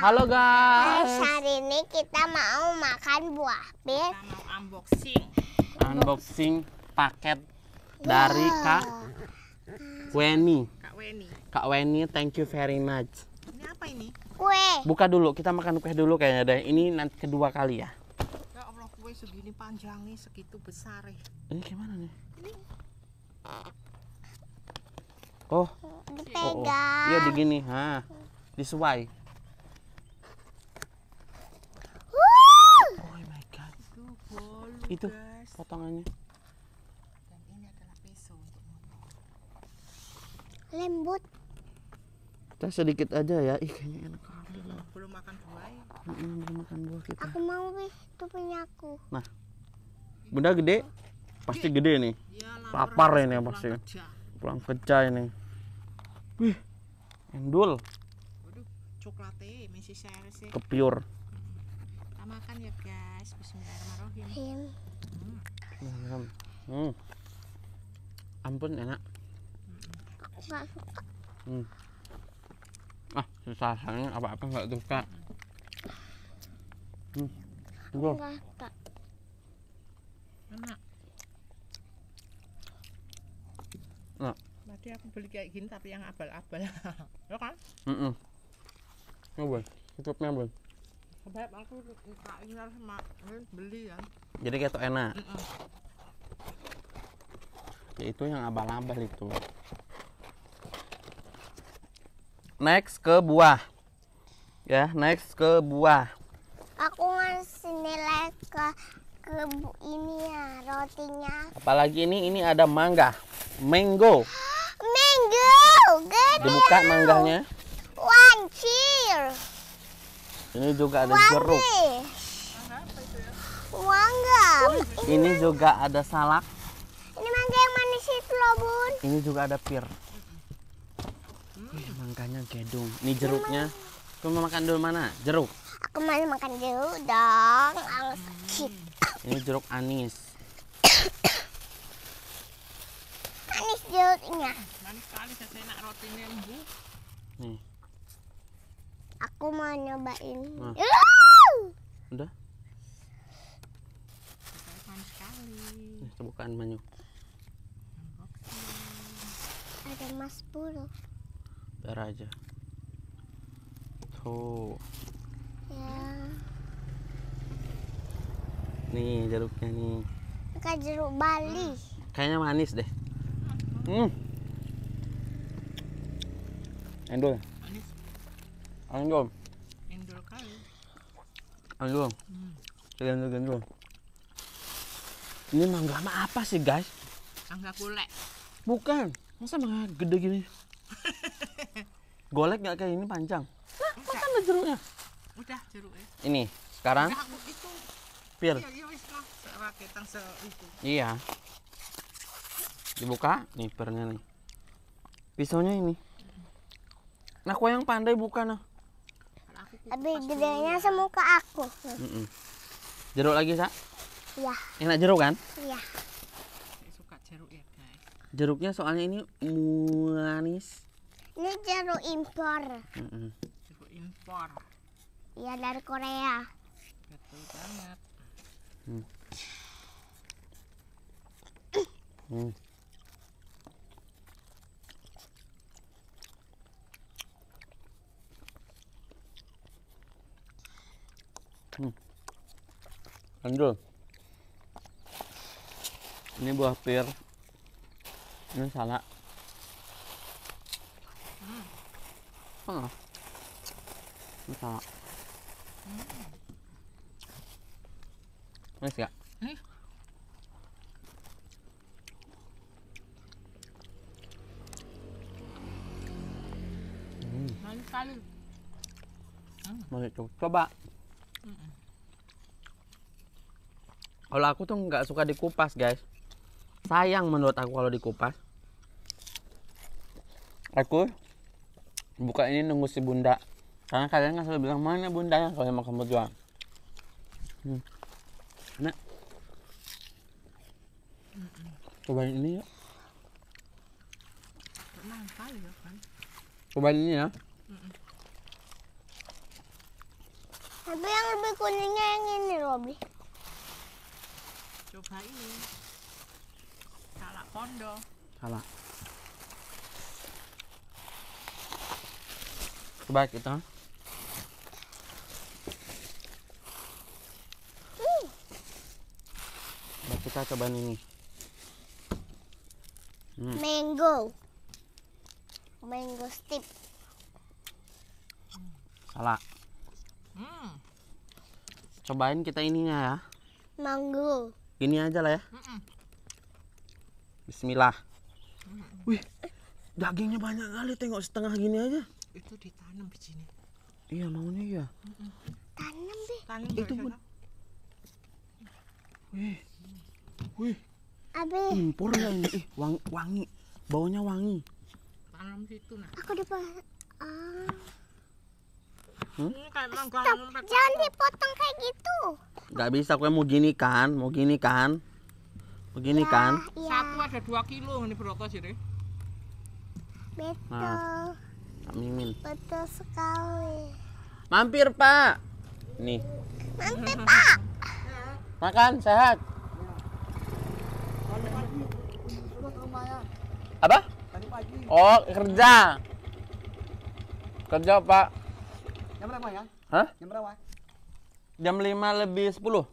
Halo guys. hari ini kita mau makan buah pir. Kita mau unboxing. Unboxing paket wow. dari Kak Weni. Kak Weni. Kak Weni, thank you very much. Ini apa ini? Kue. Buka dulu, kita makan kue dulu kayaknya deh. Ini nanti kedua kali ya. Ya Allah, kue segini panjangnya, segitu besar. Eh. Ini eh, gimana nih? Ini. Oh. Dipegang. Oh, oh. Iya, begini. Ha. Disuai. itu guys. potongannya dan ini adalah pisau untuk lembut kita sedikit aja ya ih kayaknya enak belum, makan buah ya belum makan buah kita aku mau itu punya aku nah benda gede pasti gede nih ya, lapar, ini ya pasti pulang kerja ini wih endul coklatnya masih series kepiur Bismillahirrahmanirrahim. Hmm. hmm. Ampun enak. Enggak suka. Hmm. Ah, susah sangat apa-apa enggak suka. Hmm. Enggak suka. Enak. Enak. Tadi aku beli kayak gini tapi yang abal-abal. ya kan? Heeh. Mm -mm. Abal. Tutupnya abal. Beb, aku kainan sama beli kan. Jadi ketok enak. Mm -mm. Ya, itu yang abal-abal itu. Next ke buah. Ya, next ke buah. Aku ngasih nilai ke ke ini ya rotinya. Apalagi ini ini ada mangga. Mango. Mango. Gede. Dibuka mangganya. One cheer. Ini juga ada Wangi. jeruk. Mangga. Ini, juga ada salak. Ini mangga yang manis itu loh, Bun. Ini juga ada pir. Hmm. Mangganya gedung. Ini jeruknya. Kamu mau makan dulu mana? Jeruk. Aku mau makan jeruk dong. Hmm. Ini jeruk anis. anis jeruknya. Manis sekali saya enak rotinya, Bu. Nih. Aku mau nyobain. Nah. Udah? sekali. Nah, eh, bukaan menu. Ada mas bulu. Biar aja. Tuh. Ya. Nih jeruknya nih. Kayak jeruk Bali. Hmm, kayaknya manis deh. Hmm. Endul. Andong. kali. Hmm. Gendong gendong. Ini mangga mah apa sih guys? Mangga kulek. Bukan. Masa mangga gede gini? Golek nggak kayak ini panjang? Nah, Udah. ada jeruknya. Udah jeruknya. Ini sekarang. Udah, itu. Pir. Iya, iya, Iya. Dibuka, nih pernya nih. Pisaunya ini. Nah, kau yang pandai buka nah. Lebih gedenya semuka aku. Mm -mm. Jeruk lagi, Sa? Iya. Enak jeruk kan? Iya. Suka jeruk ya, guys. Jeruknya soalnya ini manis. Ini jeruk impor. Mm -mm. Jeruk impor. Iya, dari Korea. Betul banget. Hmm. hmm. Anjul. Ini buah pir. Ini salah, Hmm. salah, Ini salak. Hmm. Manis ya? Hmm. hmm. hmm. Hmm. hmm. coba. Hmm kalau aku tuh nggak suka dikupas guys sayang menurut aku kalau dikupas aku buka ini nunggu si bunda karena kalian kan selalu bilang mana bunda yang mau makan jual hmm. nah cobain ini ya cobain ini ya tapi yang lebih kuningnya yang ini Robi coba ini salak pondo salak coba kita coba kita coba ini hmm. mango mango stick salak hmm. cobain kita ininya ya mango ini aja lah ya Bismillah wih dagingnya banyak kali tengok setengah gini aja itu ditanam di sini iya maunya iya tanam deh tanam itu pun wih wih Abi. impor ya ini Ih, wangi, wangi baunya wangi tanam situ nah aku dapat ah Hmm? Stop, jangan dipotong kayak gitu. Gak bisa, gue mau gini kan, mau gini kan, mau gini ya, kan. Ya. Satu ada dua kilo ini broto deh? Betul. Nah, Mimin. Betul sekali. Mampir pak. Nih. Mampir pak. Makan sehat. Ya? Apa? pagi. Oh kerja. Kerja pak. Jam berapa ya? Hah? Jam berapa? Jam 5 lebih sepuluh.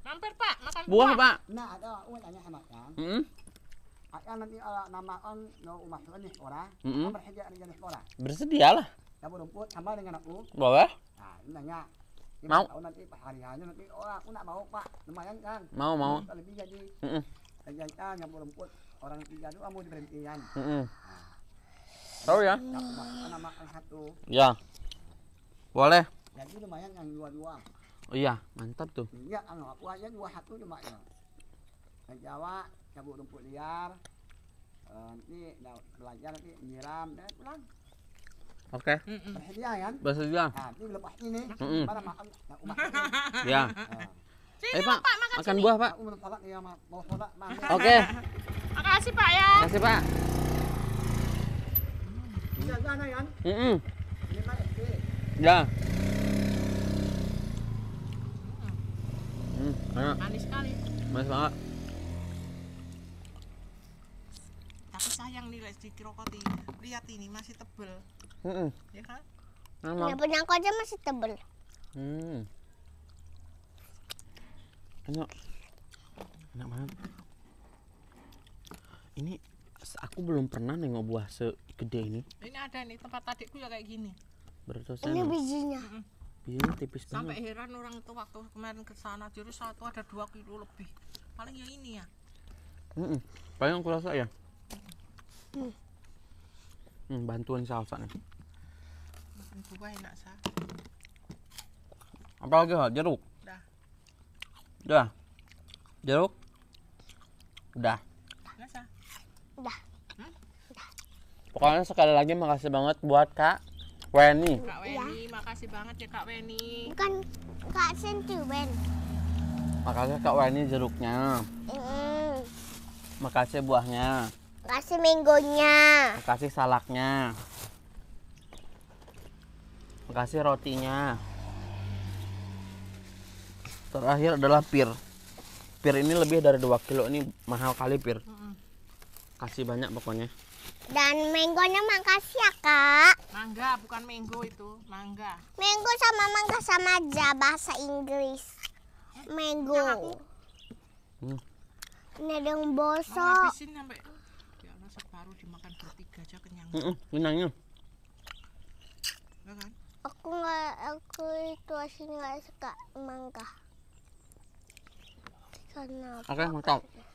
Mampir Pak, makan buah. Pak. Nah, ada uang tanya sama kan. Heeh. nanti uh, eh, on no rumah tuan nih orang. Mm -hmm. Bersedia lah. orang. Dapur sama dengan aku. Boleh. Nah, ini nanya. mau tahu nanti hari nanti orang oh, aku nak mau pak lumayan kan mau mau lebih jadi mm orang tiga itu diberhentikan nah. tahu ya nah, ya boleh. Oh iya, mantap tuh. Iya, anu aku aja dua satu cuma ya. dan Jawa, cabut rumput liar. Eh, nanti belajar nanti nyiram dan pulang. Oke. Okay. kan? Bersedia. Nah, eh, ya. Eh. Pak, makan, buah, Pak. Oke. Makasih, Pak ya. Makasih, Pak. Bisa sana kan? Heeh. Ya. Hmm, enak. Manis sekali. Manis banget. Tapi sayang nih guys dikrokoti. Lihat ini masih tebel. Mm -mm. Ya kan? Emang. punya aku aja masih tebel. Hmm. Enak. Enak banget. Ini aku belum pernah nih buah segede ini. Ini ada nih tempat adikku ya kayak gini. Berdosa. ini bijinya bijinya tipis sampai banget sampai heran orang itu waktu kemarin ke sana jadi satu ada dua kilo lebih paling ya ini ya mm -mm. paling aku rasa ya mm. Hmm, bantuan salsa nih buah enak sa apalagi hal jeruk udah udah jeruk udah udah, hmm? Pokoknya sekali lagi makasih banget buat Kak Weni. Kak Weni, ya. makasih banget ya Kak Weni. Bukan Kak Senti, Wen. Makasih Kak Weni jeruknya. Mm. Makasih buahnya. Makasih minggunya. Makasih salaknya. Makasih rotinya. Terakhir adalah pir. Pir ini lebih dari 2 kilo ini mahal kali pir. Kasih banyak pokoknya. Dan menggonya makasih ya kak. Mangga bukan mango itu, mangga. Mango sama mangga sama aja bahasa Inggris. Eh, mango. Hmm. Ini ada yang bosok. sampai ya Allah separuh dimakan bertiga aja kenyang. Heeh, kenyangnya. Enggak iya kan? Aku nggak aku itu asli nggak suka mangga. Kenapa? Oke, okay, mantap.